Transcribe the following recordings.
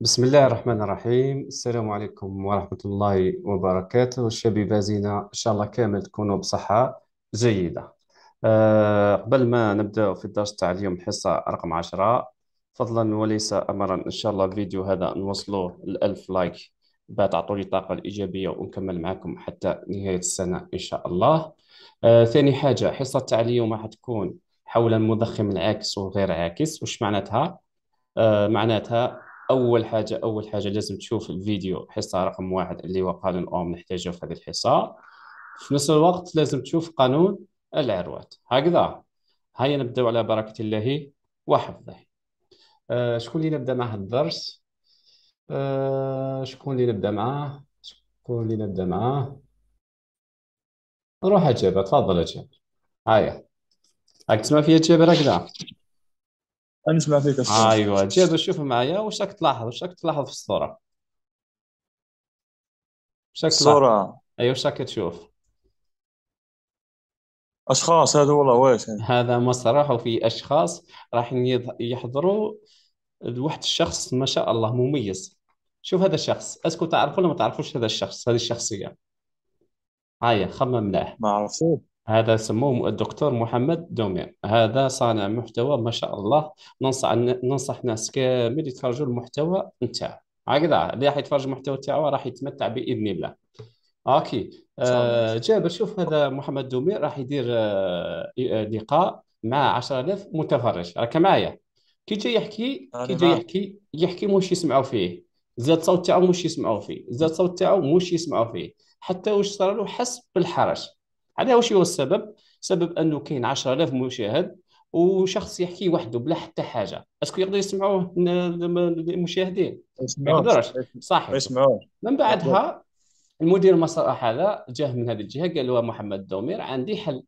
بسم الله الرحمن الرحيم السلام عليكم ورحمة الله وبركاته الشبيبة زينة إن شاء الله كامل تكونوا بصحة جيدة قبل ما نبدأ في الدرس تاع اليوم الحصة رقم عشرة فضلا وليس أمرا إن شاء الله الفيديو هذا نوصله الألف لايك تعطوا لي الطاقة الإيجابية ونكمل معكم حتى نهاية السنة إن شاء الله ثاني حاجة حصة تاع اليوم راح تكون حول المضخم العاكس وغير عاكس واش معناتها آه معناتها اول حاجه اول حاجه لازم تشوف الفيديو حصه رقم واحد اللي هو قانون اوم نحتاجه في هذه الحصه في نفس الوقت لازم تشوف قانون العروات هكذا هيا نبداو على بركه الله وحفظه آه شكون اللي نبدا معه الدرس آه شكون اللي نبدا معاه شكون اللي نبدا معاه روح اجابه تفضل اجابه هيا راك تسمع فيا تجيب راك انا نسمع فيك الصوت ايوا جيب شوف معايا واش راك تلاحظ واش راك تلاحظ في الصوره واش راك تلاحظ الصورة ايوا واش راك تشوف اشخاص هذا والله واش هذا هذا وفي اشخاص راح يحضروا لواحد الشخص ما شاء الله مميز شوف هذا الشخص اسكو تعرفوا ولا ما تعرفوش هذا الشخص هذه الشخصيه هيا خمم مليح ما عرفتوش هذا سموه الدكتور محمد دومير هذا صانع محتوى ما شاء الله ننصح ننصح ناس كامل يتفرجوا المحتوى نتاعو هكذا اللي راح يتفرج المحتوى تاعو راح يتمتع باذن الله اوكي آه جابر شوف هذا محمد دومير راح يدير آه لقاء مع 10000 متفرج راك معايا كي جاي يحكي كي جاي نعم. يحكي يحكي مش يسمعوا فيه زاد صوت تاعو مش يسمعوا فيه زاد صوت تاعو مش يسمعوا فيه حتى واش صار له حس بالحرج على واش هو السبب سبب انه كاين 10000 مشاهد وشخص يحكي وحده بلا حتى حاجه اسكو يقدر يسمعوه المشاهدين ما يقدرش صح يسمعوه من بعدها المدير المسرح هذا جاه من هذه الجهه قال له محمد دومير عندي حل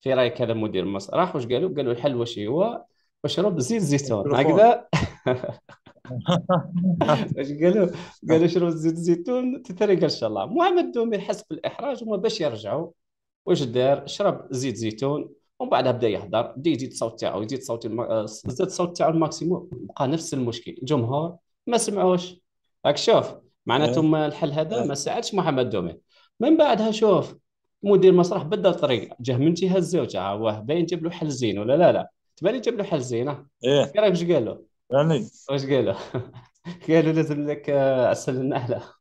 في رايك هذا مدير المسرح واش قالوا قالوا الحل واش هو اشرب زيت زيتون هكذا واش قالوا قالوا اشرب زيت زيتون تتريق ان شاء الله محمد دومير حس بالاحراج وما باش يرجعوا واش دار شرب زيت زيتون ومن بعدها بدا يهضر بدا يزيد الصوت تاعو يزيد الصوت الم... آه، زاد الصوت تاعو الماكسيموم بقى نفس المشكل الجمهور ما سمعوش راك شوف معناته إيه. الحل هذا إيه. ما ساعدش محمد دومين من بعدها شوف مدير مسرح بدل طريقه جه من جهه الزوج واه باين جاب له حل زين ولا لا لا تبان جاب له حل زين اه ايه راك واش قال له؟ يعني واش قال له؟ قال له لازم لك عسل آه، النحله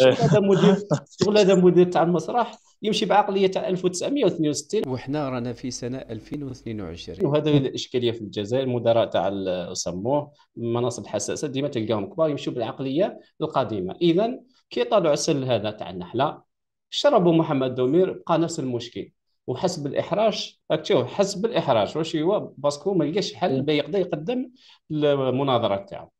هذا مدير شغل هذا مدير تاع المسرح يمشي بعقليه تاع 1962 وحنا رانا في سنه 2022 وهذا الاشكاليه في الجزائر المدراء تاع سموه المناصب الحساسه ديما تلقاهم كبار يمشوا بالعقليه القديمه اذا كي طلعوا السل هذا تاع النحله شربوا محمد دومير بقى نفس المشكل وحسب الاحراج شوف حسب الاحراج واش هو باسكو ما لقاش حل إيه. يقدر يقدم المناظره تاعو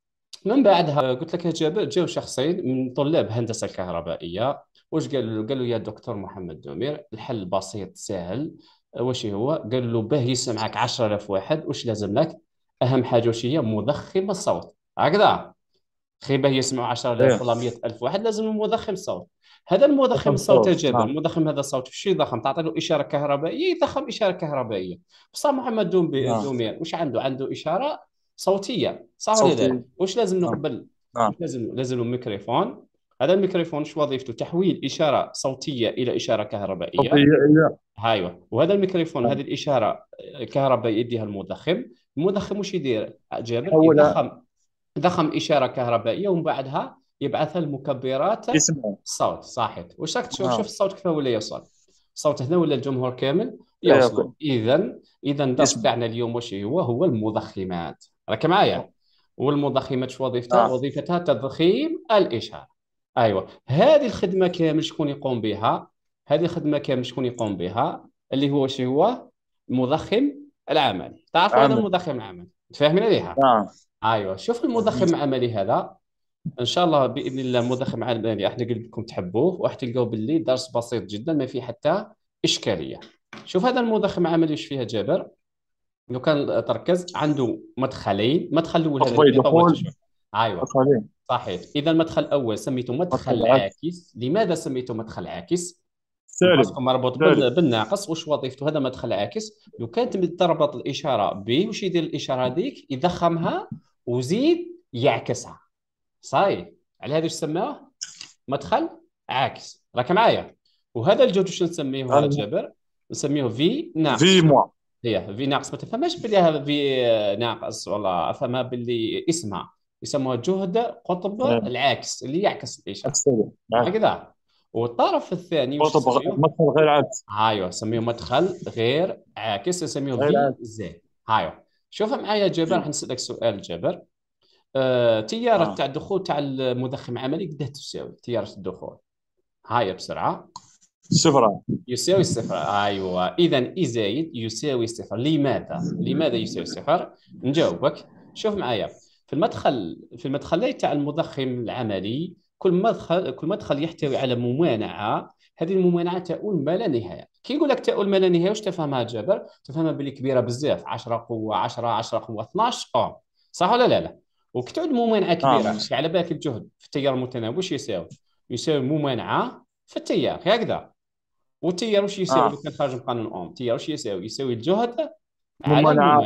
من بعدها قلت لك جابر جاو شخصين من طلاب هندسه كهربائيه واش قالوا له قالوا يا دكتور محمد دومير الحل بسيط سهل واش هو قال له باه يسمعك 10000 واحد واش لازم لك اهم حاجه واش هي مضخم الصوت هكذا خي باه يسمعوا 10000 إيه. ولا 100000 واحد لازم مضخم الصوت هذا المضخم الصوت جاب نعم. المضخم هذا الصوت شي ضخم تعطي له اشاره كهربائيه يضخم اشاره كهربائيه بصح محمد نعم. دومير واش عنده عنده اشاره صوتيه صح ولا لا؟ واش لازم نعم. نقبل؟ آه. لازم لازم الميكروفون هذا الميكروفون شو وظيفته؟ تحويل اشاره صوتيه الى اشاره كهربائيه صوتيه إيه. ايوه وهذا الميكروفون نعم. هذه الاشاره الكهربائيه يديها المضخم المضخم وش يدير؟ جابر يضخم ضخم اشاره كهربائيه ومن بعدها يبعثها المكبرات الصوت صحيح واش راك تشوف شوف الصوت كيف ولا يوصل الصوت هنا ولا الجمهور كامل يوصل اذا اذا الدرس تاعنا اليوم واش هو هو المضخمات راك معايا والمضخمه وظيفتها آه. وظيفتها تضخيم الاشاره ايوا هذه الخدمه كامل شكون يقوم بها هذه الخدمه كامل شكون يقوم بها اللي هو شنو هو المضخم العملي تعرف هذا المضخم العملي تفاهمين عليها آه. ايوه شوف المضخم العملي هذا ان شاء الله باذن الله مضخم عملي احنا قلت لكم تحبوه وراح تلقاو باللي درس بسيط جدا ما فيه حتى اشكاليه شوف هذا المضخم العملي واش فيها جابر لو كان تركز عنده مدخلين مدخل الاول هذا اللي طولت ايوه صحيح اذا المدخل الاول سميته مدخل عاكس لماذا سميته مدخل عاكس سالب مربوط بالناقص واش وظيفته هذا مدخل عاكس لو كانت تربط الاشاره ب واش يدير الاشاره هذيك يضخمها وزيد يعكسها صاي على هذا سماه مدخل عاكس راك معايا وهذا الجهد واش نسميه هذا جابر نسميه في ناقص في موان هي في ناقص ما تفهمش بلي هذا في ناقص ولا فما باللي اسمها يسموها جهد قطب نعم. العاكس اللي يعكس الاشاره نعم. هكذا والطرف الثاني قطب مدخل غير عاكس ايوه سميه مدخل غير عاكس نسميه في زي هايو شوف معايا جابر راح نسالك سؤال جابر آه، تيارة آه. تاع الدخول تاع المضخم العملي قد تساوي تيارة الدخول هاي بسرعة صفر يساوي صفر ايوه اذا اي زائد يساوي صفر لماذا لماذا يساوي صفر نجاوبك شوف معايا في المدخل في المدخلين تاع المضخم العملي كل مدخل كل مدخل يحتوي على ممانعه هذه الممانعه تؤول ما لا نهايه كي يقول لك تؤول ما لا نهايه واش تفهمها جابر تفهمها باللي كبيره بزاف 10 قوه 10 10 قوه 12 اوم صح ولا لا لا وكي تعود ممانعه آه. كبيره على بالك الجهد في التيار المتناوب واش يساوي يساوي ممانعه في التيار هكذا والتيار واش يساوي آه. كان خارج القانون قانون اوم التيار واش يساوي يساوي الجهد على الممانعه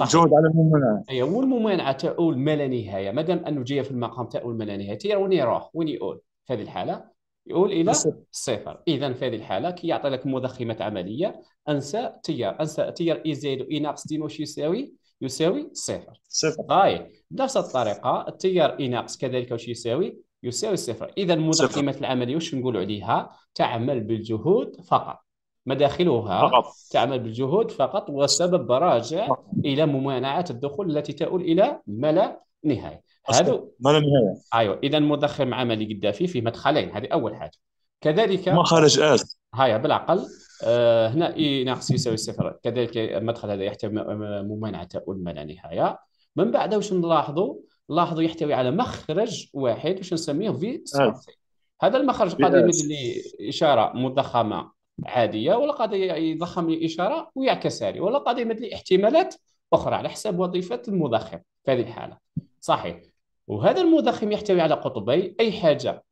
الجهد على الممانعه اي والممانعه تؤول ما لا نهايه مادام انه جايه في المقام تؤول ما لا نهايه التيار وين يروح وين يؤول في هذه الحاله يؤول الى الصفر اذا في هذه الحاله كي يعطي لك مضخمات عمليه انسى تيار انسى تيار اي زائد اي ناقص ديما واش يساوي يساوي صفر صفر طيب بنفس الطريقه التيار اي ناقص كذلك واش يساوي يساوي صفر اذا مضاد العمليه واش نقول عليها تعمل بالجهود فقط مداخلها فقط. تعمل بالجهود فقط وسبب براجع الى ممانعه الدخول التي تؤول الى ما لا نهايه هذا ما لا نهايه ايوه اذا مدخل عملي قد في مدخلين هذه اول حاجه كذلك مخرج اس هاي بالعقل آه هنا اي ناقص يساوي صفر كذلك المدخل هذا يحتوي ممانعه تؤول ما لا نهايه من بعد واش نلاحظوا لاحظوا يحتوي على مخرج واحد واش نسميه في آه. هذا المخرج قد يمد لي اشاره مضخمه عاديه ولا قد يضخم لي اشاره ويعكس لي ولا قد يمد لي احتمالات اخرى على حسب وظيفه المضخم في هذه الحاله صحيح وهذا المضخم يحتوي على قطبي اي حاجه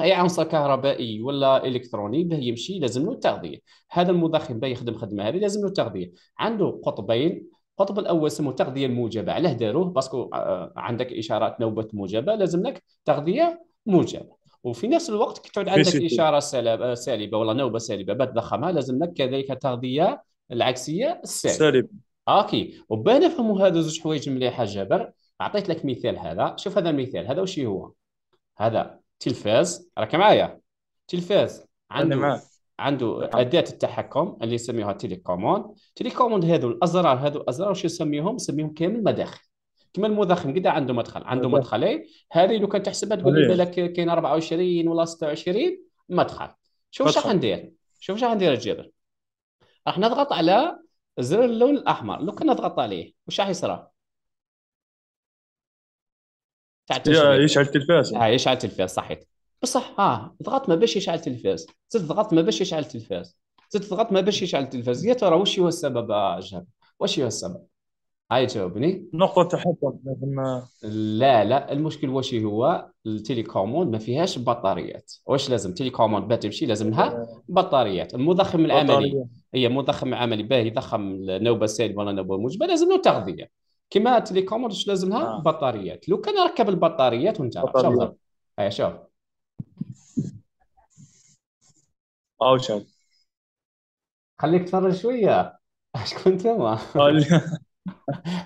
اي عنصر كهربائي ولا الكتروني باه يمشي لازم له التغذيه هذا المضخم باه يخدم خدمه هذه لازم له التغذيه عنده قطبين القطب الاول سموه التغذيه الموجبه علاه داروه باسكو آه، عندك اشارات نوبه موجبه لازم لك تغذيه موجبه وفي نفس الوقت كي تعود عندك اشاره آه، سالبه ولا نوبه سالبه بتضخمها لازم لك كذلك التغذيه العكسيه السالبه سالب اوكي وباه نفهموا هذا زوج حوايج مليحه جابر اعطيت لك مثال هذا شوف هذا المثال هذا وش هو هذا تلفاز راك معايا تلفاز عنده عنده اداه التحكم اللي يسميوها تيليكوموند تيليكوموند هذو الازرار هذو الازرار وش يسميهم يسميهم كامل مداخل كما المدخن كذا عنده مدخل عنده مدخلين هذه لو كان تحسبها تقول لي بالك كاين 24 ولا 26 مدخل شوف شحال ندير شوف شحال حندير الجبر راح نضغط على زر اللون الاحمر لو كان نضغط عليه واش راح يصرى يشعل التلفاز آه، يشعل التلفاز صحيح بصح اه ضغط ما باش يشعل التلفاز زدت ضغط ما باش يشعل التلفاز زدت ضغط ما باش يشعل التلفاز يا ترى واش هو السبب اجاب واش هو السبب هاي جاوبني نقطة تحطم لازم لا لا المشكل واش هو التليكوموند ما فيهاش بطاريات واش لازم تليكوموند باه تمشي لازم لها بطاريات المضخم العملي هي مضخم عملي باه يضخم نوبة سالبة ولا نوبة موجبة لازم له تغذية كما تليكوموند واش لازم لها نعم. بطاريات لو كان ركب البطاريات وانت شوف شوف اوشن خليك تفرج شويه اش ما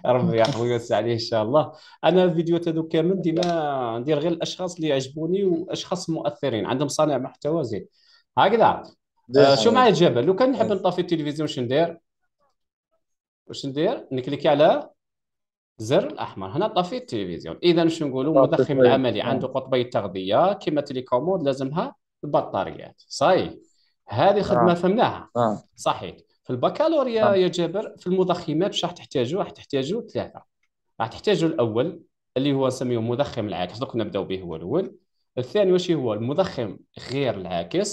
ربي يحفظك ويوسع عليه ان شاء الله انا الفيديوهات هذوك كامل ديما ندير غير الاشخاص اللي يعجبوني واشخاص مؤثرين عندهم صانع محتوى زين هكذا آه، شو معايا الجبل لو كان نحب نطفي التلفزيون واش ندير واش ندير نكليكي على الزر الاحمر هنا طفي التلفزيون اذا شو نقولوا مدخن العملي عنده قطبي التغذيه كما تيليكوموند لازمها البطاريات صحيح هذه خدمه آه. فهمناها آه. صحيح في البكالوريا آه. يا جابر في المضخمات واش راح تحتاجوا راح تحتاجوا ثلاثه راح تحتاجوا الاول اللي هو نسميه مضخم العاكس دوك نبداو به هو الاول الثاني واش هو المضخم غير العاكس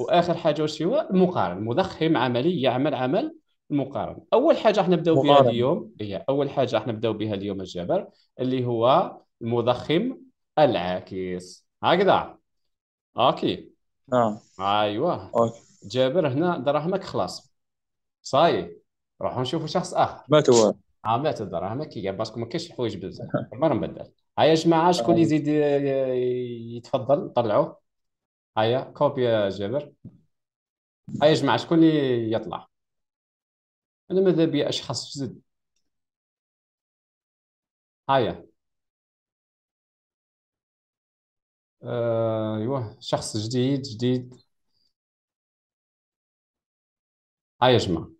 واخر حاجه واش هو المقارن مضخم عملي يعمل عمل المقارن اول حاجه راح نبداو بها اليوم هي اول حاجه راح نبداو بها اليوم الجابر اللي هو المضخم العاكس هكذا اوكي اه ايوه اوكي جابر هنا دراهمك خلاص صاي روحوا نشوفوا شخص اخر مات هو اه مات الدراهم كي باسكو ما كاينش الحوايج بزاف ما نبدل هيا جماعه شكون آه. يزيد يتفضل طلعوه هيا كوبي يا جابر هيا جماعه شكون اللي يطلع انا ماذا بيا اشخاص جدد هيا آه، ايوه شخص جديد جديد ها آه، يا جماعه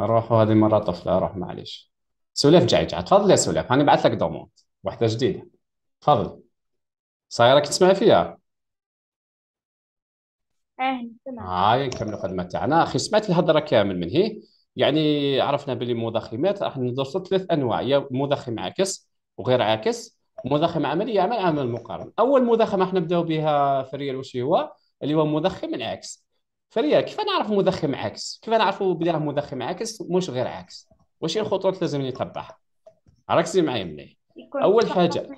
نروحوا هذه مره طفله روح معليش سولف جعجعه تفضل يا سولف هاني بعث لك دوموند واحده جديده تفضل صايرك تسمع فيها اه سمع هاي نكملوا الخدمه تاعنا اخي سمعت الهضره كامل من هي يعني عرفنا باللي مضخمات راح ندرسوا ثلاث انواع يا مضخم عاكس وغير عاكس مضخم عملي يعمل يعني عمل مقارن اول مضخم احنا نبداو بها في الريال واش هو اللي هو مضخم العكس فريال كيف نعرف مضخم عكس كيف نعرفوا بلي راه مضخم عكس مش غير عكس واش هي الخطوات اللي لازم نتبعها ركزي معايا مليح اول حاجه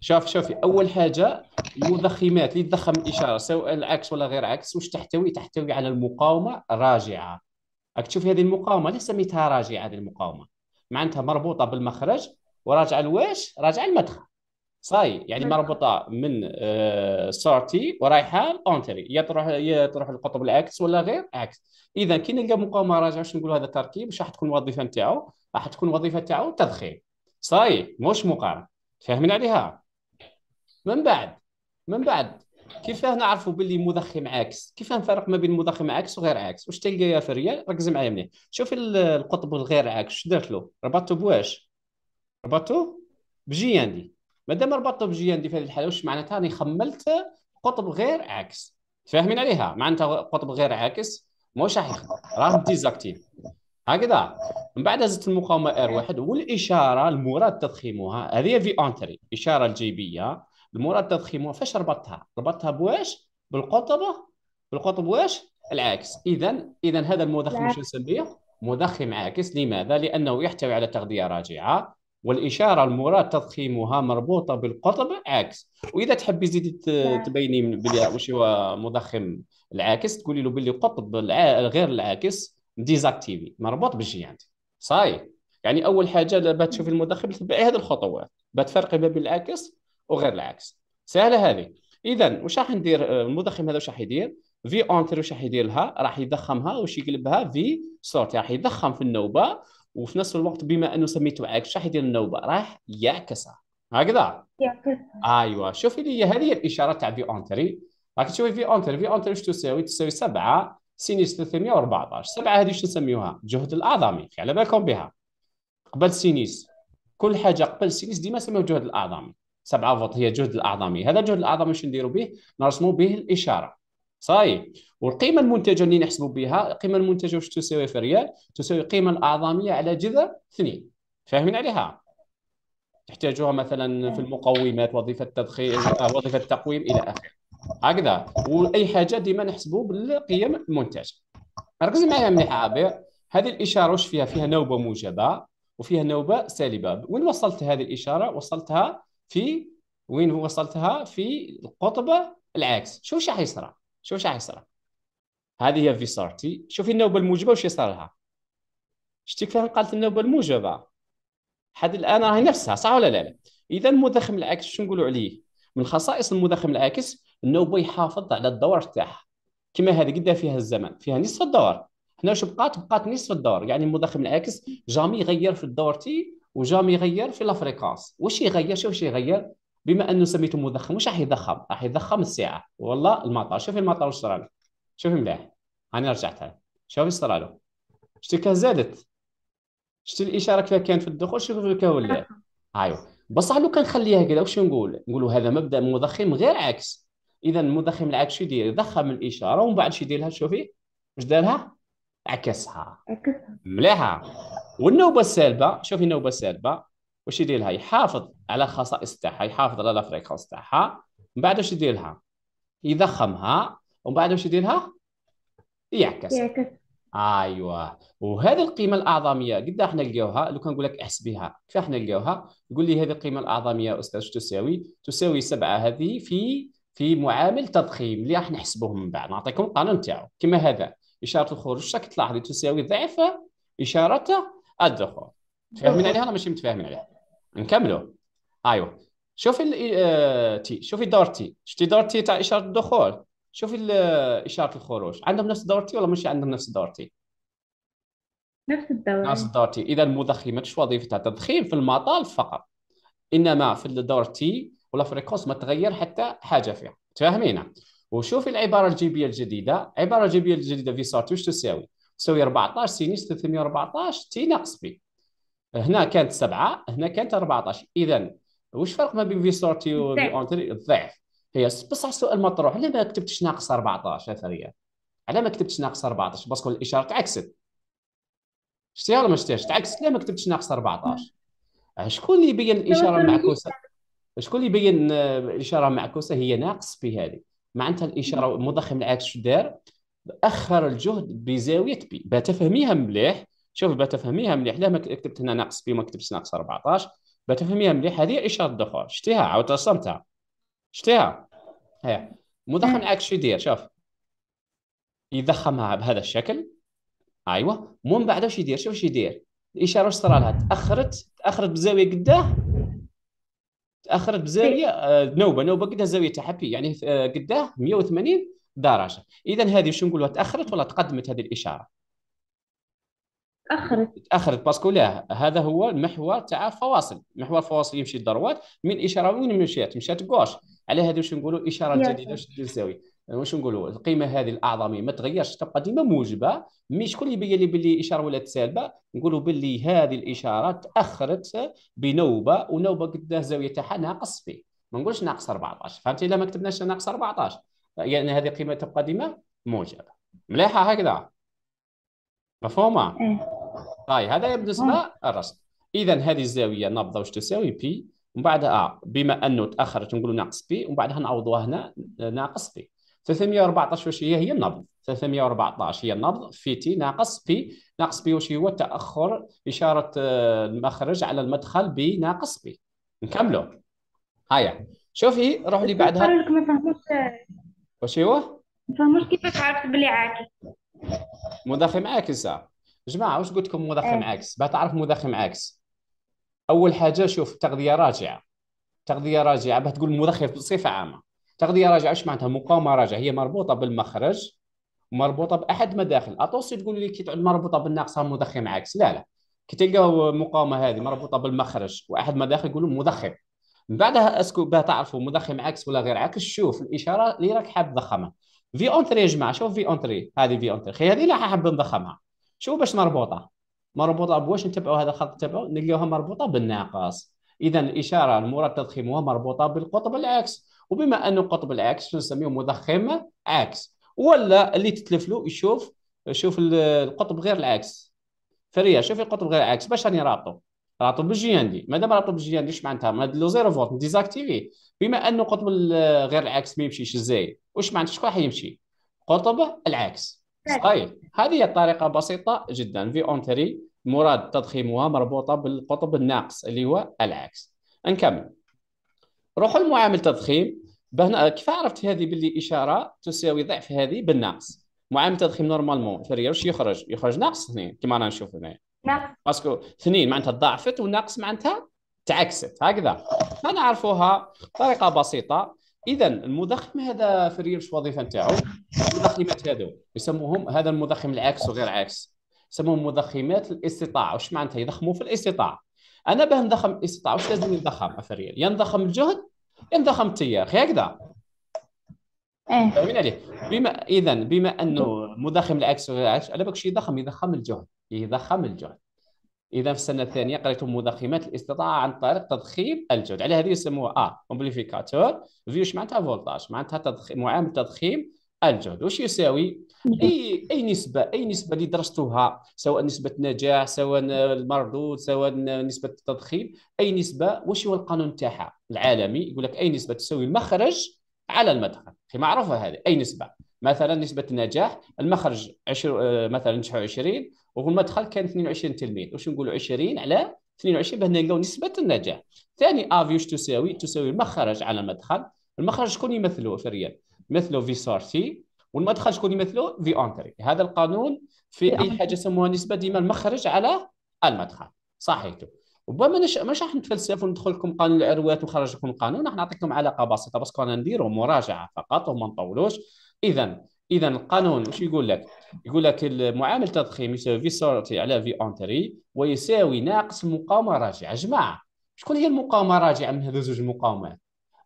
شوف شوفي اول حاجه المضخمات اللي تضخم الاشاره سواء العكس ولا غير عكس واش تحتوي تحتوي على المقاومه راجعه راك تشوفي هذه المقاومه ليش سميتها راجعه هذه المقاومه معناتها مربوطه بالمخرج وراجعه لواش؟ راجعه للمدخل صاي يعني نعم. مربوطه من سورتي آه، ورايحه لونتري يا تروح يا تروح للقطب العكس ولا غير عكس اذا كي نلقى مقاومه راجع واش نقول هذا التركيب واش راح تكون الوظيفه نتاعو راح تكون الوظيفه نتاعو تضخيم صاي مش مقاومه فاهمين عليها من بعد من بعد كيفاه نعرفوا باللي مضخم عكس كيفاه نفرق ما بين مضخم عكس وغير عكس واش تلقى يا فريال ركز معايا مليح شوف القطب الغير عكس واش درت له ربطته بواش ربطته بجياندي ما دام ربطته بجياندي في هذه الحاله واش معناتها راني خملت قطب غير عاكس فاهمين عليها معناتها قطب غير عاكس موش راح يخدم راه ديزاكتيف هكذا من بعد زدت المقاومه ار واحد والاشاره المراد تضخيمها هذه في اونتري اشاره الجيبيه المراد تضخيمها فاش ربطتها ربطتها بواش بالقطب بالقطب واش العاكس اذا اذا هذا المضخم شو نسميه مضخم عاكس لماذا لانه يحتوي على تغذيه راجعه والاشاره المراد تضخيمها مربوطه بالقطب عاكس واذا تحبي زيدي نعم. تبيني بلي واش هو مضخم العاكس تقولي له باللي قطب غير العاكس ديزاكتيفي مربوط بالجيانت صاي يعني اول حاجه لما تشوفي المضخم تتبعي هذه الخطوات بتفرقي ما بين العاكس وغير العكس سهله هذه اذا واش راح ندير المضخم هذا واش راح يدير في اونتر واش راح يدير لها راح يضخمها واش يقلبها في يعني سورت راح يضخم في النوبه وفي نفس الوقت بما انه سميته عكس راح يدير النوبه راح يعكسها هكذا يعكسها ايوا شوفي لي هذه هي الاشاره تاع في اونتري راك تشوفي في اونتري في اونتري واش تساوي تساوي 7 سينيس 314 7 هذه شنو نسميوها جهد الاعظمي على بالكم بها قبل سينيس كل حاجه قبل سينيس ديما نسميوها جهد الاعظمي 7 فولت هي جهد الاعظمي هذا الجهد الاعظمي واش نديروا به نرسموا به الاشاره صاي والقيمه المنتجه اللي نحسبوا بها القيمه المنتجه واش تساوي في ريال تساوي القيمه الاعظميه على جذر اثنين فاهمين عليها تحتاجوها مثلا في المقومات وظيفه التدخين آه، وظيفه التقويم الى اخره هكذا واي حاجه ديما نحسبوا بالقيم المنتجه ركزوا معايا مليح عبير هذه الاشاره واش فيها فيها نوبه موجبه وفيها نوبه سالبه وين وصلت هذه الاشاره وصلتها في وين وصلتها في القطب العكس شو شو حيصرى شوف واش حيصرى هذه هي في سارتي شوفي النوبه الموجبه واش يصرى لها شتي كيفاه قالت النوبه الموجبه حد الان راهي نفسها صح ولا لا لا اذا المضخم العاكس شنو نقولوا عليه من خصائص المضخم العاكس النوبه يحافظ على الدور تاعها كما هذه قد فيها الزمن فيها نصف الدور هنا واش بقات بقات نصف الدور يعني المضخم العاكس جامي يغير في الدور تي وجامي يغير في لافريكونس واش يغير شوف واش يغير بما انه سميته مضخم واش راح يضخم راح يضخم السعه والله المطار شوفي المطار واش صرالو شوفي مليح هاني رجعتها شوفي اش صرالو شتي كا زادت شتي الاشاره كيف كانت في الدخول شوفي كيف ولا ايوا بصح لو كان خليها كذا واش نقول نقولوا هذا مبدا مضخم غير عكس اذا المضخم العكس شو يدير يضخم الاشاره ومن بعد شو يدير لها شوفي واش دارها عكسها عكسها مليحه والنوبه السالبه شوفي النوبه السالبه وش يدير لها يحافظ على الخصائص تاعها يحافظ على لافريكونس تاعها من بعد وش يدير لها يضخمها ومن بعد وش يدير لها يعكس يعكس ايوه وهذه القيمه الاعظميه قد احنا نلقاوها لو كان نقول لك احسبيها كيف احنا نلقاوها قول لي هذه القيمه الاعظميه استاذ شو تساوي تساوي سبعه هذه في في معامل تضخيم اللي راح نحسبوه من بعد نعطيكم القانون تاعو كما هذا اشاره الخروج راك تلاحظي تساوي ضعف اشاره الدخول متفاهمين عليها ولا ماشي متفاهمين عليها نكملوا ايوه شوفي ال آه، تي شوفي دور تي شتي دور تي تاع اشاره الدخول شوفي آه، اشاره الخروج عندهم نفس دور تي ولا ماشي عندهم نفس دور تي نفس الدور نفس الدور تي اذا المضخمه ماكش وظيفتها تضخيم في المطال فقط انما في الدور تي ولا فريكونس ما تغير حتى حاجه فيها تفهمينا وشوفي العباره الجيبيه الجديده العباره الجيبيه الجديده في سارت واش تساوي تساوي 14 سينيس 314 تي ناقص بي هنا كانت سبعه هنا كانت 14 اذا واش الفرق ما بين في سورتي اونتري الضعف هي بصح السؤال مطروح علاه ما كتبتش ناقص 14 اثريا علاه ما كتبتش ناقص 14 باسكو الاشاره تعكست شتيها ولا ما شتيهاش تعكست علاه ما كتبتش ناقص 14 شكون اللي يبين الاشاره المعكوسه شكون اللي يبين آه، الاشاره المعكوسه هي ناقص بي هذه معناتها الاشاره المضخم العكس شو دار اخر الجهد بزاويه بي بتفهميها مليح شوف بتفهميها مليح ليه كتبت هنا ناقص بي ما كتبتش ناقص 14 بتفهميها مليح هذه اشاره دخول شتيها عاود رسمتها شتيها هي مدخن عكس شو يدير شوف يضخمها بهذا الشكل ايوه من بعد واش يدير شوف واش يدير الاشاره واش صرالها لها تاخرت تاخرت بزاويه قداه تاخرت بزاويه إيه. آه نوبه نوبه قداه زاويه تاعها يعني آه قداه 180 درجه اذا هذه شو نقولوا تاخرت ولا تقدمت هذه الاشاره تاخرت تاخرت باسكو لا هذا هو المحور تاع الفواصل محور الفواصل يمشي الدروات من اشاره وين مشات مشات كوش على هذا واش نقولوا اشاره جديده واش تساوي واش نقولوا القيمه هذه الاعظميه ما تغيرش تبقى ديما موجبه مي شكون اللي بين لي باللي اشاره ولات سالبه نقولوا باللي هذه الاشاره تاخرت بنوبه ونوبه قداه الزاويه تاعها ناقص فيه ما نقولش ناقص 14 فهمتي الا ما كتبناش ناقص 14 يعني هذه القيمه تبقى ديما موجبه مليحه هكذا مفهومه؟ إيه. طيب هذا بالنسبه آه. للرسم اذا هذه الزاويه نبضه واش تساوي بي ومن بعدها آه بما انه تاخرت نقولوا ناقص بي ومن بعدها نعوضوها هنا ناقص بي 314 واش هي هي النبض 314 هي النبض في تي ناقص بي ناقص بي واش هو تاخر اشاره آه، المخرج على المدخل بي ناقص بي نكملوا هيا شوفي روح لي بعدها واش هو؟ ما فهموش كيفاش عرفت بلي عاكس مضخم عاكس جماعه واش قلت لكم مضخم عاكس باه تعرف مضخم عاكس اول حاجه شوف تغذيه راجعه تغذيه راجعه باه تقول مضخم بصفه عامه تغذيه راجعه واش معناتها مقاومه راجعه هي مربوطه بالمخرج ومربوطه باحد مداخل اتوصي تقول لي كي مربوطه بالناقصه مضخم عاكس لا لا كي تلقى المقاومه هذه مربوطه بالمخرج واحد مداخل يقولوا مضخم من بعدها اسكو باه تعرفوا مضخم عكس ولا غير عكس شوف الاشاره اللي راك حاب تضخمها في اونتري يا جماعه شوف في اونتري هذه في اونتري خي هذه لا حاب نضخمها شوف باش مربوطه مربوطه بواش نتبعوا هذا الخط تبعوا نلقاوها مربوطه بالناقص اذا الاشاره المراد تضخيمها مربوطه بالقطب العكس وبما انه قطب العكس نسميه مضخم عكس ولا اللي تتلف له يشوف شوف القطب غير العكس فريا شوف القطب غير العكس باش راني رابطه العطب الجياندي مادام ان دي اش معناتها ما لو زيرو فولت ديزاكتيفي بما انه قطب غير العكس ما يمشيش الزايد واش معناتها شكون راح يمشي قطب العكس صحيح طيب، هذه هي الطريقه بسيطه جدا في اونتري مراد تضخيمها مربوطه بالقطب الناقص اللي هو العكس نكمل روحوا لمعامل تضخيم بهنا كيف عرفت هذه باللي اشاره تساوي ضعف هذه بالناقص معامل تضخيم نورمالمون فرير واش يخرج يخرج ناقص اثنين كما رانا نشوف هنا نعم باسكو اثنين معناتها ضعفت وناقص معناتها تعكست هكذا فنعرفوها طريقه بسيطه اذا المضخم هذا في الريل وظيفة نتاعو المضخمات هذو يسموهم هذا المضخم العكس وغير عكس يسموهم مضخمات الاستطاعه واش معناتها يضخموا في الاستطاعه انا باه نضخم الاستطاعه واش لازم ينضخم افريل يا نضخم الجهد يا نضخم هكذا إيه. عليه بما اذا بما انه مضخم العكس وغير العكس على بالك شي يضخم يضخم الجهد يضخم الجهد اذا في السنه الثانيه قريت مضخمات الاستطاعه عن طريق تضخيم الجهد على هذه يسموها ا آه، امبليفيكاتور فيوش معناتها فولتاج معناتها تضخيم معامل تضخيم الجهد واش يساوي اي اي نسبه اي نسبه اللي درستوها سواء نسبه نجاح سواء المردود سواء نسبه التضخيم اي نسبه واش هو القانون تاعها العالمي يقول لك اي نسبه تساوي المخرج على المدخل معروفه هذه اي نسبه مثلا نسبه النجاح المخرج عشر آه، مثلا نجحوا 20 والمدخل كان 22 تلميذ واش نقولوا 20 على 22 باش نلقاو نسبه النجاح ثاني افيوش تساوي تساوي المخرج على المدخل المخرج شكون يمثله في الريال يمثله في سورتي والمدخل شكون يمثله في اونتري هذا القانون في اي حاجه يسموها نسبه ديما المخرج على المدخل صحيح ربما نش... مش راح نتفلسف وندخل لكم قانون العروات ونخرج لكم القانون راح نعطيكم علاقه بسيطه باسكو انا نديروا مراجعه فقط وما نطولوش اذا اذا القانون واش يقول لك؟ يقول لك المعامل التضخيم يساوي في سورتي على في اونتري ويساوي ناقص المقاومه الراجعه جماعه شكون هي المقاومه الراجعه من هذو زوج المقاومات؟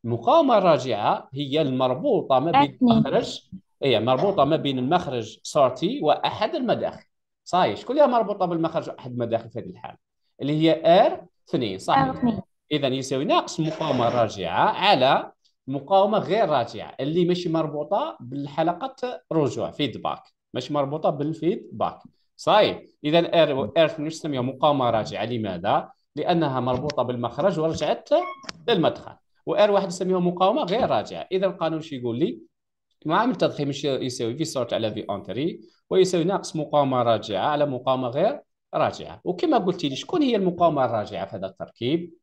المقاومه الراجعه هي المربوطه ما بين المخرج هي إيه، مربوطه ما بين المخرج سورتي واحد المداخل صحيح شكون هي مربوطه بالمخرج واحد المداخل في هذه الحاله اللي هي ار 2 صحيح اذا يساوي ناقص المقاومه الراجعه على مقاومه غير راجعه اللي مش مربوطه بالحلقه رجوع فيدباك مش مربوطه بالفيدباك صحيح اذا ايرث نسميها مقاومه راجعه لماذا؟ لانها مربوطه بالمخرج ورجعت للمدخل وار واحد نسميها مقاومه غير راجعه اذا القانون شو يقول لي؟ معامل التضخيم يساوي في سورت على في اونتري ويساوي ناقص مقاومه راجعه على مقاومه غير راجعه وكما قلت لي شكون هي المقاومه الراجعه في هذا التركيب؟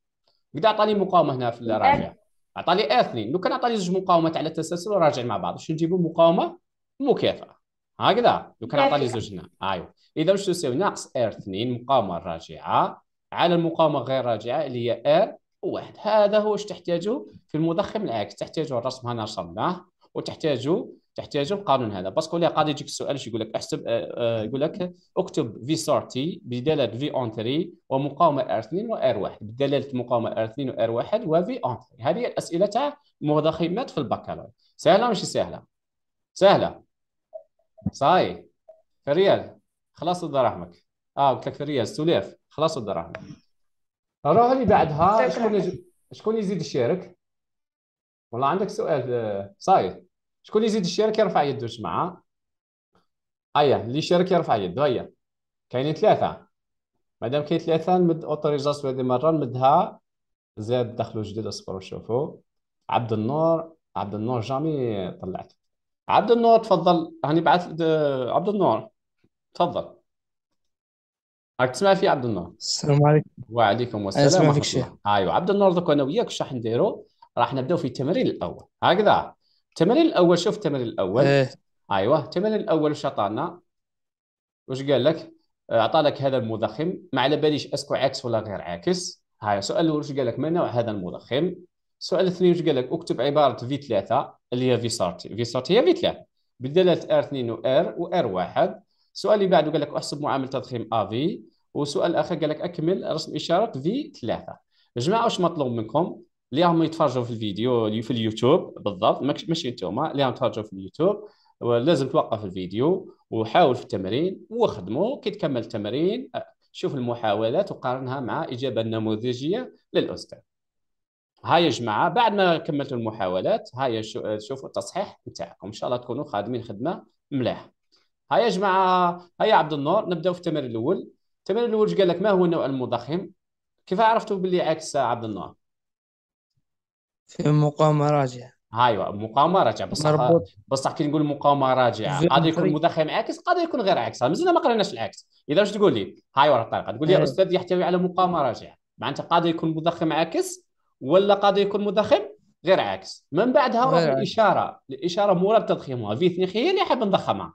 قد اعطاني مقاومه هنا في الراجعه عطاني اثنين لو كان عطاني زوج مقاومات على التسلسل وراجع مع بعض شنو نجيبوا مقاومه مكافاه هكذا لو كان عطاني زوج هنا ايوا اذا واش تساوي ناقص ار 2 مقاومه راجعه على المقاومه غير راجعه اللي هي ار واحد هذا هو واش تحتاجه في المضخم العكس تحتاجه الرسم هنا رسمناه وتحتاجه تحتاج القانون هذا باسكو لي قاعد يجيك السؤال يقول لك احسب آه، آه، يقول لك اكتب في سار تي بدلاله في اون 3 ومقاومه ار 2 وار 1 بدلاله مقاومه ار 2 وار 1 وفي اون 3 هذه هي الاسئله تاع مضخمات في البكالوريا سهله ماشي سهله سهله صاي فريال خلاص دراهمك اه قلت لك فريال سوليف خلاص دراهمك روح لي بعدها شكرا. شكون يزيد يشارك والله عندك سؤال آه، صايد شكون اللي يزيد الشارك يرفع يده جماعه هيا اللي شارك يرفع يده هيا كاينين ثلاثه مادام كاين ثلاثه نمد اوتوريزاسيون هذه مره نمدها زاد دخلوا جديد اصبروا شوفوا عبد النور عبد النور جامي طلعت عبد النور تفضل هاني بعت عبد النور تفضل راك تسمع في عبد النور السلام عليكم وعليكم السلام فيك شيخ ايوا عبد النور دوك انا وياك واش راح نديرو راح نبداو في التمرين الاول هكذا التمرين الاول شوف التمرين الاول ايه ايوه التمرين الاول واش عطانا واش قال لك آه، اعطى لك هذا المضخم ما على باليش اسكو عكس ولا غير عاكس هاي سؤال الاول واش قال لك ما نوع هذا المضخم السؤال الثاني واش قال لك اكتب عباره في 3 اللي هي في سارت في سارت هي في 3 بدلاله ار 2 و ار و ار 1 السؤال اللي بعده قال لك احسب معامل تضخيم ا في وسؤال اخر قال لك اكمل رسم اشاره في 3 جماعه واش مطلوب منكم اللي راهم يتفرجوا في الفيديو في اليوتيوب بالضبط ماشي انتوما اللي راهم يتفرجوا في اليوتيوب لازم توقف الفيديو وحاول في التمرين وخدمه كي تكمل التمرين أه، شوف المحاولات وقارنها مع اجابه نموذجيه للاستاذ هاي يا جماعه بعد ما كملتوا المحاولات هاي شوفوا التصحيح نتاعكم ان شاء الله تكونوا خادمين خدمه ملاح هاي يا جماعه هاي عبد النور نبداو في التمرين الاول التمرين الاول قال لك ما هو النوع المضخم كيف عرفتوا باللي عكس عبد النور في مقاومة راجعة هاي أيوة، مقاومه راجعه بصح مربوط. بصح كي نقول مقاومه راجعه قادر يكون مدخن عاكس قادر يكون غير عكس مازلنا ما قريناش العكس اذا واش تقول لي هاي ورا الطريقه تقول لي يا أيوة. استاذ يحتوي على مقاومه راجعه معناتها قادر يكون مضخم عاكس ولا قادر يكون مضخم غير عكس من بعدها روح الاشاره الاشاره مورا تضخيمها في اثنين هي اللي حاب نضخمها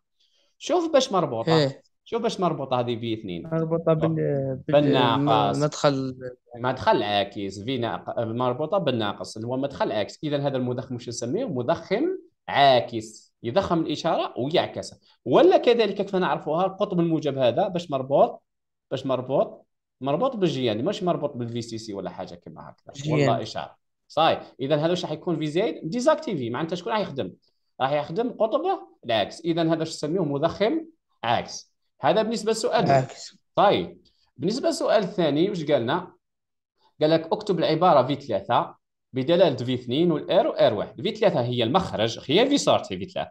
شوف باش مربوطه هي. إيه. شوف باش نربط هذه في اثنين مربوطه بال بالناقص مدخل مدخل عاكس في ناق... مربوطه بالناقص اللي هو مدخل عاكس اذا هذا المدخم مش نسميه مدخم عاكس يضخم الاشاره ويعكسها ولا كذلك كيف نعرفوها القطب الموجب هذا باش مربوط باش مربوط مربوط بالجي يعني مش مربوط بالفي سي سي ولا حاجه كما هكذا والله اشاره صاي اذا هذا واش راح يكون في زايد ديزاكتيفي معناتها شكون راح يخدم راح يخدم قطب العكس اذا هذا واش نسميه مضخم عاكس هذا بالنسبه للسؤال طيب بالنسبه للسؤال الثاني واش قالنا قال لك اكتب العباره في 3 بدلاله في 2 والار وار 1 في 3 هي المخرج هي في سارت في 3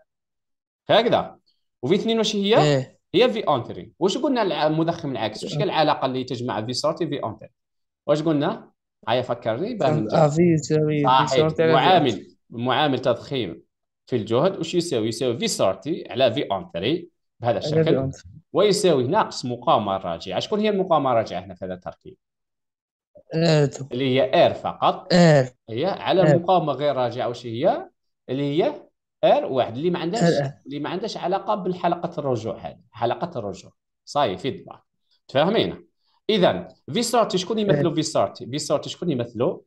هكذا وفي 2 واش هي إيه. هي في اونتري واش قلنا المضخم العكس واش قال العلاقه اللي تجمع في سارت في اونتري واش قلنا هيا فكرني آه، آه، صحيح معامل معامل تضخيم في الجهد واش يساوي يساوي في سارتي على في اونتري بهذا الشكل ويساوي ناقص مقاومه راجعه شكون هي المقاومه الراجعه هنا في هذا التركيب اللي هي ار فقط ار هي على المقاومه غير راجعه واش هي اللي هي ار واحد اللي ما عندهاش اللي ما عندهاش علاقه بالحلقه الرجوع هذه حلقه الرجوع صاي فيدباك تفاهمين اذا في سارتي شكون يمثلوا في سارتي في سارتي شكون يمثلوا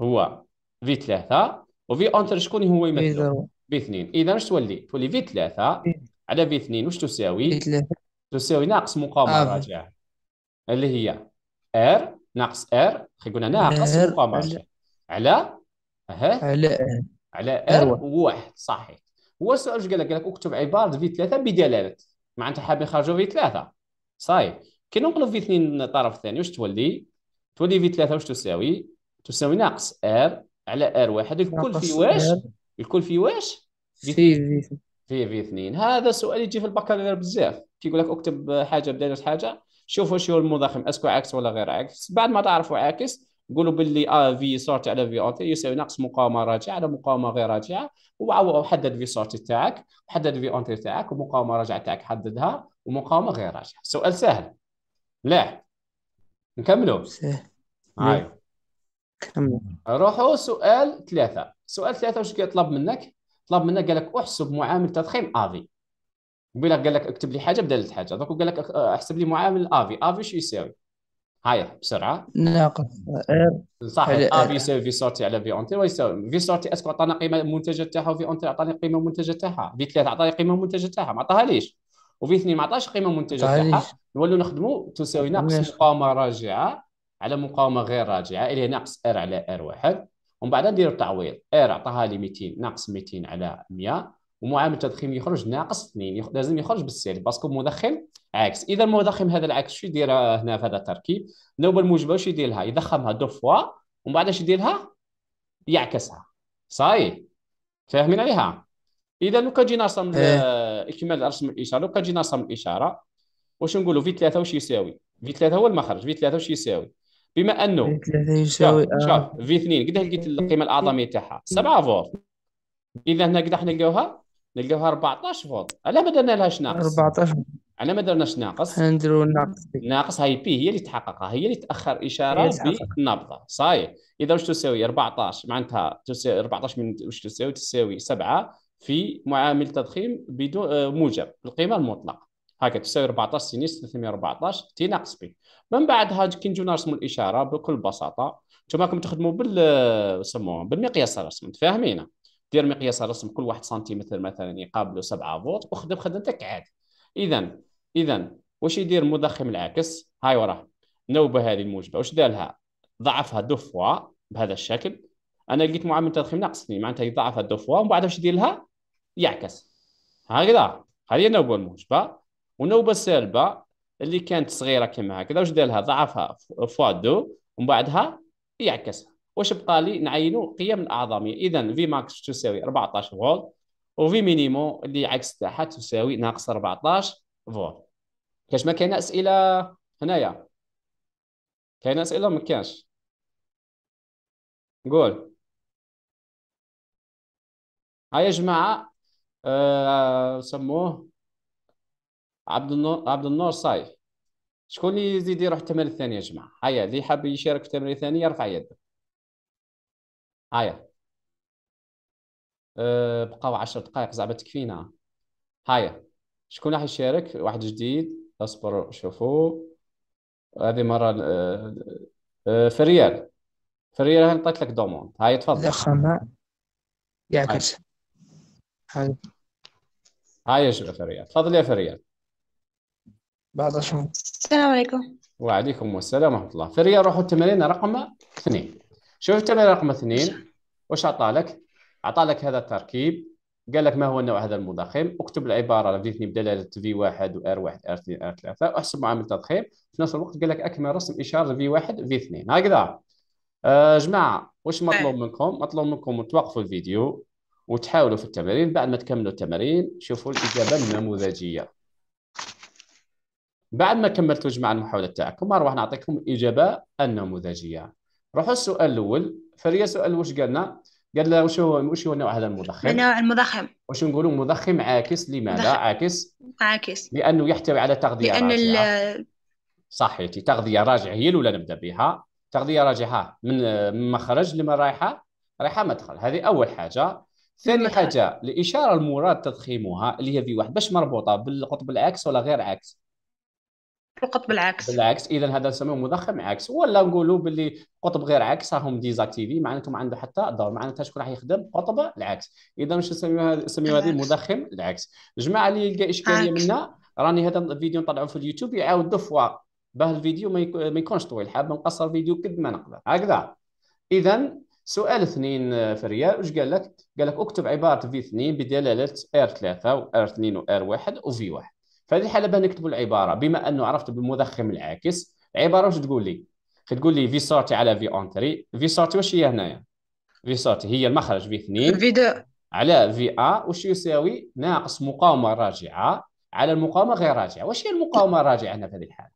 هو في ثلاثه وفي اونتر شكون هو يمثلوا في اثنين اذا اش تولي تولي في ثلاثه على بي 2 واش تساوي؟ تساوي ناقص مقاومة آه. راجعة اللي هي ار ناقص ار قلنا ناقص مقاومة راجعة على اها على على ار أيوة. واحد صحيح هو السؤال قال لك قال لك اكتب عبارة في 3 بدلالة معناتها حاب يخرجوا في 3 صحيح كي ننقلوا في 2 الطرف الثاني واش تولي؟ تولي في 3 واش تساوي؟ تساوي ناقص ار على ار واحد الكل في واش؟ الكل في واش؟ في في في اثنين هذا السؤال يجي في البكالوريا بزاف كيقول لك اكتب حاجه بدرجه حاجه شوفوا شو هو اسكو عكس ولا غير عكس بعد ما تعرفوا عاكس قولوا باللي ا في سورتي على في اونتي يساوي ناقص مقاومه راجعه على مقاومه غير راجعه وحدد في سورتي تاعك وحدد في اونتي تاعك ومقاومه راجعه تاعك حددها ومقاومه غير راجعه سؤال سهل لا نكملوا سهل هاي نكملوا روحوا سؤال ثلاثة سؤال ثلاثة واش كيطلب منك طلب منك قال لك احسب معامل تضخيم افي قبيله قال لك اكتب لي حاجه بدل حاجه دوك قال لك آه، احسب لي معامل افي افي شو يساوي هاي بسرعه ناقص آه، صح آه، افي يساوي في سورتي على في اونتي ويساوي في سورتي اسكو عطانا قيمه المنتجات تاعها وفي اونتي عطاني قيمه المنتجات تاعها في ثلاثه عطاني قيمه المنتجات تاعها ما عطاها ليش وفي اثنين ما عطاش قيمه المنتجات تاعها نولوا نخدموا تساوي ناقص مقاومه راجعه على مقاومه غير راجعه اللي هي ناقص ار على ار واحد ومن بعد ندير التعويض اير عطاها لي 200 ناقص 200 على 100 ومعامل التضخيم يخرج ناقص 2 لازم يخرج بالسير باسكو المدخن عكس اذا المدخن هذا العكس شو يدير آه، هنا في هذا التركيب النوبه الموجبه واش يدير لها يضخمها دو فوا ومن بعد اش يدير لها يعكسها صاي فاهمين عليها اذا لو كان جينا رسم اكمال رسم الاشاره لو كان جينا رسم الاشاره واش نقولوا في 3 واش يساوي في 3 هو المخرج في 3 واش يساوي بما انه شاف, في 2 قد لقيت القيمه الاعظميه تاعها 7 فولت اذا هنا قد نلقاوها نلقاوها 14 فولت على ما درنا لهاش ناقص 14 على ما درناش ناقص نديرو ناقص ناقص هاي بي هي اللي تحققها هي اللي تاخر اشاره بالنبضه صاي اذا واش تساوي 14 معناتها 14 من واش تساوي تساوي 7 في معامل تضخيم بدون آه، موجب القيمه المطلقه هكا تساوي 14 سينيس 314 تي ناقص بي من بعدها كي نجيو نرسموا الاشاره بكل بساطه نتوما تخدموا بال سموهم بالمقياس الرسم متفاهمين دير مقياس الرسم كل واحد سنتيمتر مثلا يقابله 7 فولت وخدم خدمتك عادي اذا اذا واش يدير المضخم العاكس هاي وراه نوبه هذه الموجبه واش دار لها ضعفها دو فوا بهذا الشكل انا لقيت معامل التضخيم ناقصني معناتها يضعفها دو فوا ومن بعد واش يدير لها يعكس هكذا هذه النوبه الموجبه والنوبه السالبه اللي كانت صغيره كما هكذا واش دار لها ضعفها فوا دو ومن بعدها يعكسها واش بقى لي نعينو قيم الاعظميه اذا في ماكس تساوي 14 فولت وفي مينيمو اللي عكس تاعها تساوي ناقص 14 فولت كاش ما كاين اسئله هنايا كاين اسئله ما كاينش قول ها يا جماعه أه سموه عبد النور عبد النور صاي شكون اللي يزيد يروح التمرين الثاني يا جماعه هيا اللي حاب يشارك في التمرين الثاني يرفع يده هيا أه بقاو 10 دقائق زعما تكفينا هيا شكون راح يشارك واحد جديد اصبروا شوفوا هذه مره أه, أه، فريال فريال نعطيت لك دوموند هاي تفضل ضخمة هاي هاي يا فريال تفضل يا فريال بعد شهور السلام عليكم وعليكم السلام ورحمه الله فريا روحوا التمرين رقم اثنين شوف التمرين رقم اثنين واش عطالك عطالك هذا التركيب قال لك ما هو النوع هذا المضخم اكتب العباره بديتني بدلاله في 1 وار 1 ار 2 ار 3 احسب معامل التضخيم في نفس الوقت قال لك اكمل رسم اشاره في 1 في 2 هكذا آه جماعه واش مطلوب طيب. منكم مطلوب منكم توقفوا الفيديو وتحاولوا في التمارين بعد ما تكملوا التمارين شوفوا الاجابه النموذجيه بعد ما كملتوا جمع المحاولة تاعكم راح نعطيكم إجابة النموذجية روحوا السؤال الأول فريا سؤال واش قالنا؟ قال لنا واش هو واش هو نوع هذا المضخم؟ نوع المضخم واش نقولوا مضخم عاكس لماذا؟ مضخم. عاكس عاكس لأنه يحتوي على تغذية لأن راجعة ال... صحيتي تغذية راجعة هي الأولى نبدأ بها تغذية راجعة من مخرج لما رايحة رايحة مدخل هذه أول حاجة ثاني حاجة الإشارة المراد تضخيمها اللي هي في واحد باش مربوطة بالقطب العكس ولا غير عكس؟ القطب بالعكس بالعكس اذا هذا نسميه مضخم عكس ولا نقولوا باللي قطب غير عكس راهم ديزاكتيفي معناته ما عنده حتى دور معناتها شكون راح يخدم قطب العكس اذا مش نسميوها نسميوها هذه مضخم العكس الجماعه اللي يلقى اشكاليه منا راني هذا الفيديو نطلعه في اليوتيوب يعاود فوا باه الفيديو ما, يكونش طويل حاب نقصر الفيديو قد ما نقدر هكذا اذا سؤال اثنين آه، في الريال واش قال لك؟ قال لك اكتب عباره في اثنين بدلاله ار ثلاثه وار اثنين وار واحد وفي واحد فهذه الحاله بان نكتبوا العباره بما انه عرفت بالمضخم العاكس العباره واش تقول لي تقول لي في سورتي على في اونتري في سورتي واش هي هنايا في سورتي هي المخرج في 2 في على في ا واش يساوي ناقص مقاومه راجعه على المقاومه غير راجعه واش هي المقاومه الراجعه هنا في هذه الحاله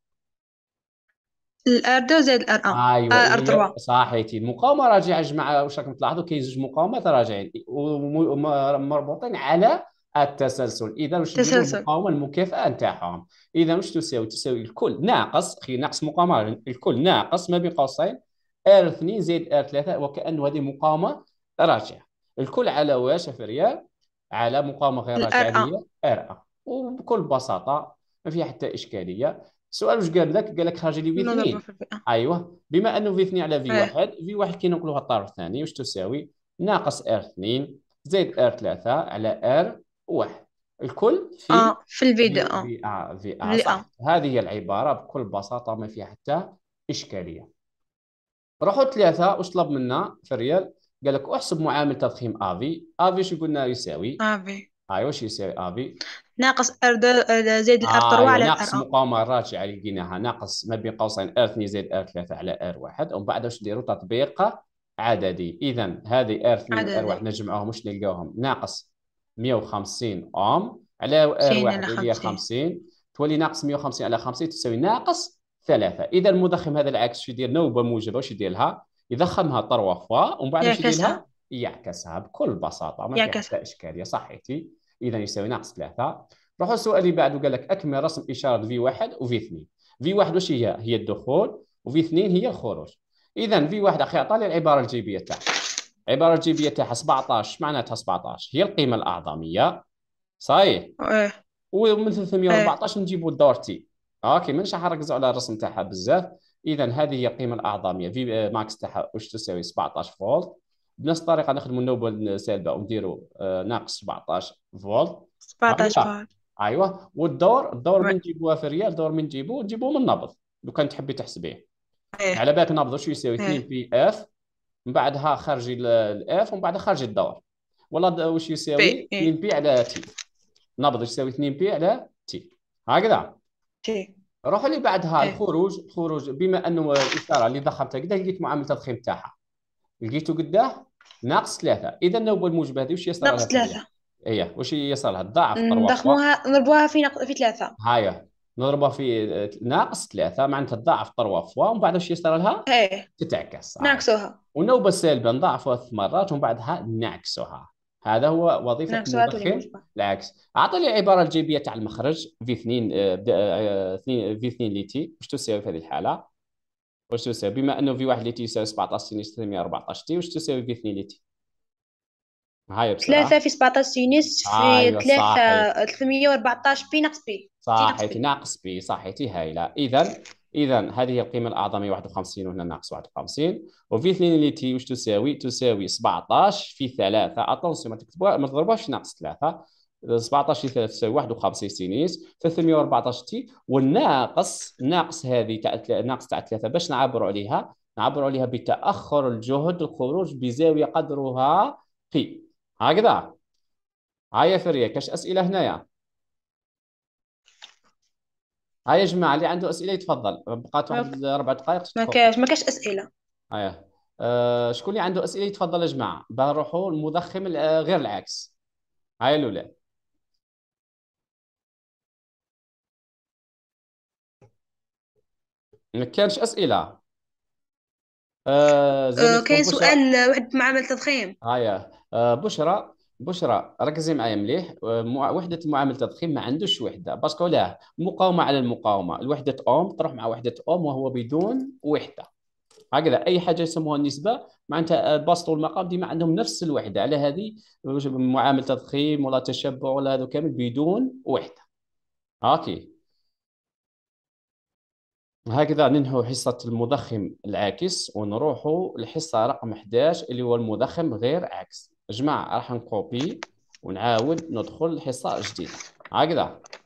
الار 2 زائد الار 1 ايوا آه، الار 3 صحيتي المقاومه راجعه جماعه واش راكم تلاحظوا كاين زوج مقاومات راجعين ومربوطين على التسلسل اذا واش المقاومه المكافاه نتاعهم اذا واش تساوي تساوي الكل ناقص خي ناقص مقاومه الكل ناقص ما بين قوسين ار 2 زائد ار 3 وكانه هذه مقاومه راجعه الكل على واش في ريال على مقاومه غير راجعيه ار 1 وبكل بساطه ما في حتى اشكاليه سؤال واش قال لك قال لك خرج لي في 2 آه. ايوه بما انه في 2 على في 1 في 1 كي نقلوها الطرف الثاني واش تساوي ناقص ار 2 زائد ار 3 على ار واحد الكل في اه في الفيديو في اه في اه في اه صح آه. هذه هي العباره بكل بساطه ما فيها حتى اشكاليه روحوا ثلاثه واش طلب منا في الريال قال لك احسب معامل تضخيم افي افي شو قلنا يساوي افي ايوا واش يساوي افي ناقص ار آه، زائد ار 3 آه، أيوة، على ناقص المقاومه الراجعه اللي لقيناها ناقص ما بين قوسين ار 2 زائد ار 3 على ار 1 ومن بعد واش نديروا تطبيق عددي اذا هذه ار 2 ار 1 نجمعوهم واش نلقاوهم ناقص 150 اوم على واحد اللي هي 50 تولي ناقص 150 على 50 تساوي ناقص ثلاثة إذا المضخم هذا العكس شو يدير نوبة موجبة واش يدير لها يضخمها طروا فوا ومن بعد واش يدير لها يعكسها بكل بساطة ما فيها حتى إشكالية صحيتي إذا يساوي ناقص ثلاثة روحوا السؤال اللي بعده قال لك أكمل رسم إشارة في واحد وفي اثنين في واحد واش هي هي الدخول وفي اثنين هي الخروج إذا في واحد أخي عطاني العبارة الجيبية تاعها عباره جيبيتها إيه 17 معناتها 17 هي القيمه الاعظميه صحيح ايه ومن 314 نجيبوا الدور تي اوكي مانيش حنركزوا على الرسم تاعها بزاف اذا هذه هي القيمه الاعظميه في آه، ماكس تاعها واش تساوي 17 فولت بنفس الطريقه نخدموا النوبه سالبه ونديروا آه، ناقص 17 فولت 17 أيوة. فولت ايوه والدور الدور من نجيبوها إيه. في الريال الدور من نجيبوه نجيبوه من النبض لو كان تحبي تحسبيه إيه. على بالك نبض واش يساوي 2 بي اف من بعدها خارج الاف ومن بعدها خارج الدور ولا واش يساوي 2 بي إيه. على تي نبض يساوي 2 بي على تي هكذا تي روحوا لي بعدها إيه. الخروج الخروج بما انه الاشاره اللي ضخمتها كدا لقيت معامل التضخيم تاعها لقيته قداه ناقص ثلاثه اذا هو الموجب هذه واش يصير ناقص ثلاثه اي واش يصير لها الضعف ضخموها نضربوها في نق... في ثلاثه هايا نضربها في ناقص ثلاثة معناتها تضاعف طروا فوا ومن بعد واش يصير لها؟ إيه. تتعكس نعكسوها والنوبة السالبة نضاعفوها ثلاث مرات ومن بعدها نعكسوها هذا هو وظيفة المدخل العكس أعطني العبارة الجيبية تاع المخرج في اثنين آه، آه، اثنين آه، في اثنين ليتي واش تساوي في هذه الحالة؟ واش تساوي بما أنه في واحد ليتي يساوي 17 سينيس 14 تي واش تساوي في اثنين ليتي؟ هاي بسرعة ثلاثة في 17 يونيو في أيوة ثلاثة 314 بي ناقص بي صحيتي ناقص بي صحيتي هايلة إذا إذا هذه هي الأعظم هي 51 وهنا ناقص 51 وفي 2 اللي تي واش تساوي؟ تساوي 17 في 3 عطاوسي ما تكتبوها ما تضربوهاش ناقص 3 17 في 3 تساوي 51 سينيس 314 تي والناقص ناقص هذه تاع ناقص تاع 3 باش نعبروا عليها نعبروا عليها بتأخر الجهد الخروج بزاوية قدرها بي هكذا هيا فريا كاش اسئله هنايا هيا يا جماعه اللي عنده اسئله يتفضل بقات واحد اربع دقائق ما كاش ما كاش اسئله هيا أه شكون اللي عنده اسئله يتفضل يا جماعه باه نروحوا المضخم آه، غير العكس هيا الاولى ما كانش اسئله آه، آه، كاين سؤال آه، واحد معامله تضخيم ها يا آه بشرى بشرى ركزي معايا مليح وحده المعامله التضخيم ما عندوش وحده باسكو لا مقاومه على المقاومه الوحده اوم تروح مع وحده اوم وهو بدون وحده هكذا اي حاجه يسموها النسبه معناتها البسط والمقام ديما عندهم نفس الوحده على هذه معامله تضخيم ولا تشبع ولا هذا كامل بدون وحده اوكي هكذا ننهو حصة المضخم العاكس ونروحو لحصة رقم 11 اللي هو المضخم غير عاكس جماعة راح نكوبي ونعاود ندخل لحصة جديدة هكذا